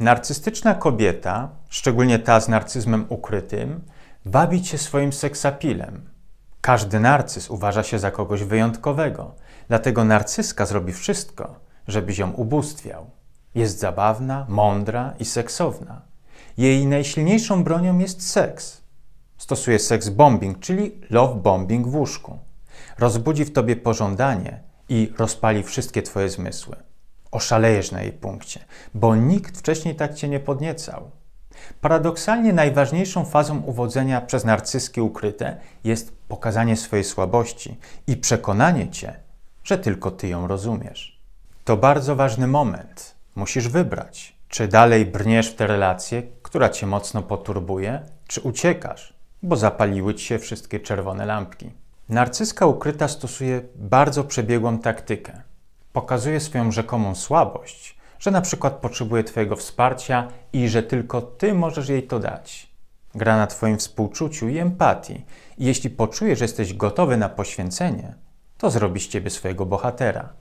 Narcystyczna kobieta, szczególnie ta z narcyzmem ukrytym, bawi się swoim seksapilem. Każdy narcyz uważa się za kogoś wyjątkowego, dlatego narcyska zrobi wszystko, żeby ją ubóstwiał. Jest zabawna, mądra i seksowna. Jej najsilniejszą bronią jest seks. Stosuje seks bombing, czyli love bombing w łóżku. Rozbudzi w tobie pożądanie i rozpali wszystkie twoje zmysły oszalejesz na jej punkcie, bo nikt wcześniej tak cię nie podniecał. Paradoksalnie najważniejszą fazą uwodzenia przez narcyski ukryte jest pokazanie swojej słabości i przekonanie cię, że tylko ty ją rozumiesz. To bardzo ważny moment. Musisz wybrać, czy dalej brniesz w tę relację, która cię mocno poturbuje, czy uciekasz, bo zapaliły ci się wszystkie czerwone lampki. Narcyska ukryta stosuje bardzo przebiegłą taktykę pokazuje swoją rzekomą słabość, że na przykład potrzebuje Twojego wsparcia i że tylko Ty możesz jej to dać. Gra na Twoim współczuciu i empatii, i jeśli poczujesz, że jesteś gotowy na poświęcenie, to zrobi z Ciebie swojego bohatera.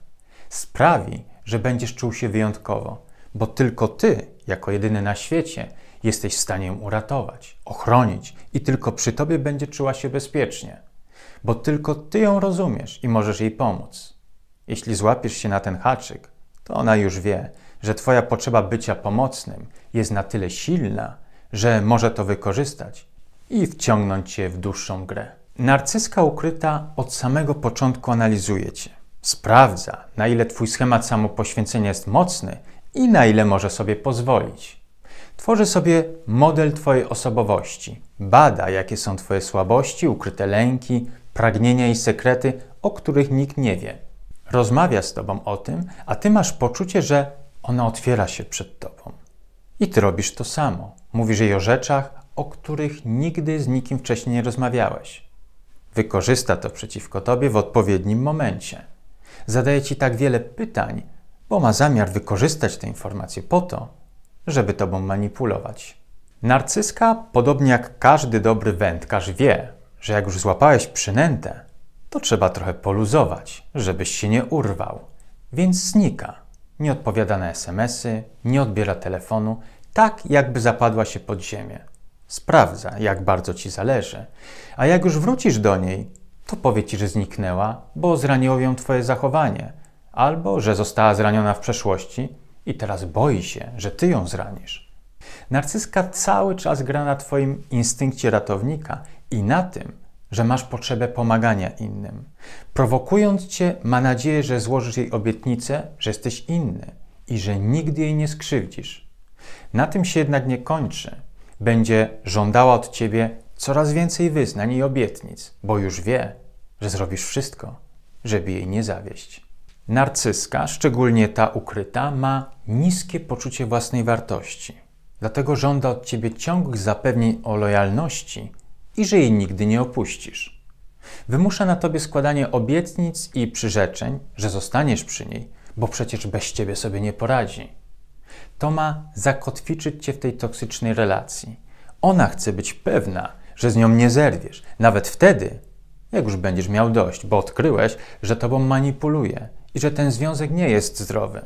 Sprawi, że będziesz czuł się wyjątkowo, bo tylko Ty, jako jedyny na świecie, jesteś w stanie ją uratować, ochronić i tylko przy Tobie będzie czuła się bezpiecznie, bo tylko Ty ją rozumiesz i możesz jej pomóc. Jeśli złapiesz się na ten haczyk, to ona już wie, że Twoja potrzeba bycia pomocnym jest na tyle silna, że może to wykorzystać i wciągnąć Cię w dłuższą grę. Narcyska ukryta od samego początku analizuje Cię. Sprawdza, na ile Twój schemat samopoświęcenia jest mocny i na ile może sobie pozwolić. Tworzy sobie model Twojej osobowości. Bada, jakie są Twoje słabości, ukryte lęki, pragnienia i sekrety, o których nikt nie wie rozmawia z tobą o tym, a ty masz poczucie, że ona otwiera się przed tobą. I ty robisz to samo. Mówisz jej o rzeczach, o których nigdy z nikim wcześniej nie rozmawiałeś. Wykorzysta to przeciwko tobie w odpowiednim momencie. Zadaje ci tak wiele pytań, bo ma zamiar wykorzystać te informacje po to, żeby tobą manipulować. Narcyska, podobnie jak każdy dobry wędkarz, wie, że jak już złapałeś przynętę, to trzeba trochę poluzować, żebyś się nie urwał. Więc znika. Nie odpowiada na SMSy, nie odbiera telefonu, tak jakby zapadła się pod ziemię. Sprawdza, jak bardzo ci zależy. A jak już wrócisz do niej, to powie ci, że zniknęła, bo zraniło ją twoje zachowanie, albo że została zraniona w przeszłości i teraz boi się, że ty ją zranisz. Narcyska cały czas gra na twoim instynkcie ratownika i na tym, że masz potrzebę pomagania innym. Prowokując cię, ma nadzieję, że złożysz jej obietnicę, że jesteś inny i że nigdy jej nie skrzywdzisz. Na tym się jednak nie kończy. Będzie żądała od ciebie coraz więcej wyznań i obietnic, bo już wie, że zrobisz wszystko, żeby jej nie zawieść. Narcyska, szczególnie ta ukryta, ma niskie poczucie własnej wartości. Dlatego żąda od ciebie ciągłych zapewnień o lojalności i że jej nigdy nie opuścisz. Wymusza na tobie składanie obietnic i przyrzeczeń, że zostaniesz przy niej, bo przecież bez ciebie sobie nie poradzi. To ma zakotwiczyć cię w tej toksycznej relacji. Ona chce być pewna, że z nią nie zerwiesz, nawet wtedy, jak już będziesz miał dość, bo odkryłeś, że tobą manipuluje i że ten związek nie jest zdrowy.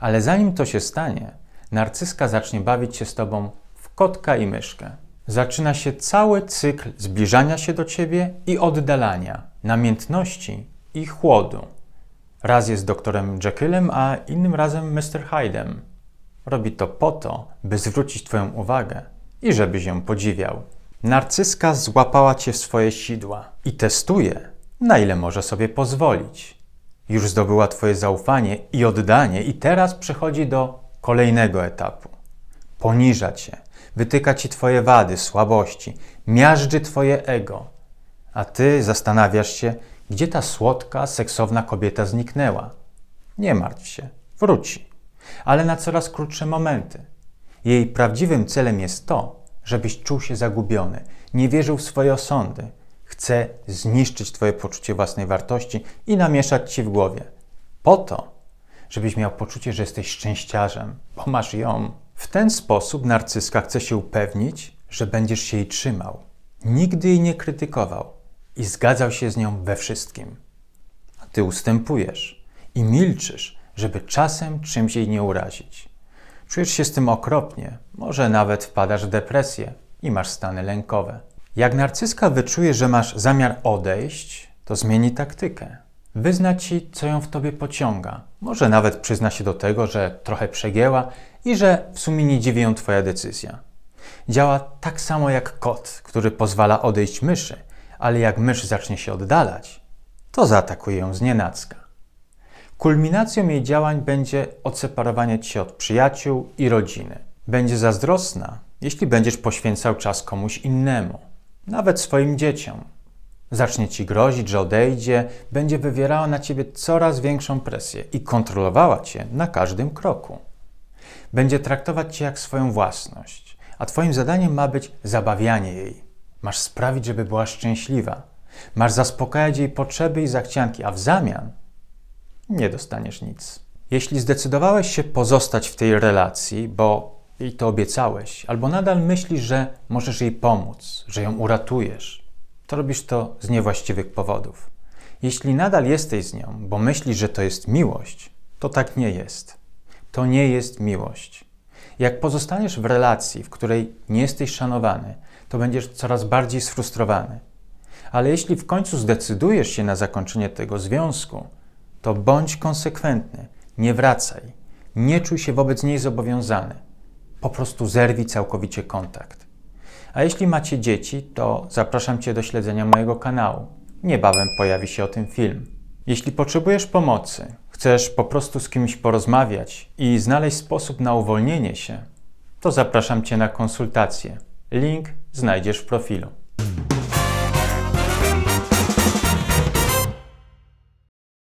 Ale zanim to się stanie, narcyska zacznie bawić się z tobą w kotka i myszkę zaczyna się cały cykl zbliżania się do ciebie i oddalania, namiętności i chłodu. Raz jest doktorem Jekyllem, a innym razem Mr. Hyde'em. Robi to po to, by zwrócić Twoją uwagę i żebyś ją podziwiał. Narcyska złapała Cię w swoje sidła i testuje, na ile może sobie pozwolić. Już zdobyła Twoje zaufanie i oddanie, i teraz przechodzi do kolejnego etapu. Poniża Cię, wytyka ci twoje wady, słabości, miażdży twoje ego, a ty zastanawiasz się, gdzie ta słodka, seksowna kobieta zniknęła. Nie martw się, wróci, ale na coraz krótsze momenty. Jej prawdziwym celem jest to, żebyś czuł się zagubiony, nie wierzył w swoje osądy, chce zniszczyć twoje poczucie własnej wartości i namieszać ci w głowie. Po to, żebyś miał poczucie, że jesteś szczęściarzem, bo masz ją ten sposób narcyska chce się upewnić, że będziesz się jej trzymał, nigdy jej nie krytykował i zgadzał się z nią we wszystkim. A ty ustępujesz i milczysz, żeby czasem czymś jej nie urazić. Czujesz się z tym okropnie, może nawet wpadasz w depresję i masz stany lękowe. Jak narcyska wyczuje, że masz zamiar odejść, to zmieni taktykę. Wyzna ci, co ją w tobie pociąga. Może nawet przyzna się do tego, że trochę przegięła i że w sumie nie dziwi ją twoja decyzja. Działa tak samo jak kot, który pozwala odejść myszy, ale jak mysz zacznie się oddalać, to zaatakuje ją znienacka. Kulminacją jej działań będzie odseparowanie cię od przyjaciół i rodziny. Będzie zazdrosna, jeśli będziesz poświęcał czas komuś innemu, nawet swoim dzieciom, Zacznie ci grozić, że odejdzie, będzie wywierała na ciebie coraz większą presję i kontrolowała cię na każdym kroku. Będzie traktować cię jak swoją własność, a twoim zadaniem ma być zabawianie jej. Masz sprawić, żeby była szczęśliwa. Masz zaspokajać jej potrzeby i zachcianki, a w zamian nie dostaniesz nic. Jeśli zdecydowałeś się pozostać w tej relacji, bo jej to obiecałeś, albo nadal myślisz, że możesz jej pomóc, że ją uratujesz, to robisz to z niewłaściwych powodów. Jeśli nadal jesteś z nią, bo myślisz, że to jest miłość, to tak nie jest. To nie jest miłość. Jak pozostaniesz w relacji, w której nie jesteś szanowany, to będziesz coraz bardziej sfrustrowany. Ale jeśli w końcu zdecydujesz się na zakończenie tego związku, to bądź konsekwentny, nie wracaj, nie czuj się wobec niej zobowiązany. Po prostu zerwij całkowicie kontakt. A jeśli macie dzieci, to zapraszam Cię do śledzenia mojego kanału. Niebawem pojawi się o tym film. Jeśli potrzebujesz pomocy, chcesz po prostu z kimś porozmawiać i znaleźć sposób na uwolnienie się, to zapraszam Cię na konsultację. Link znajdziesz w profilu.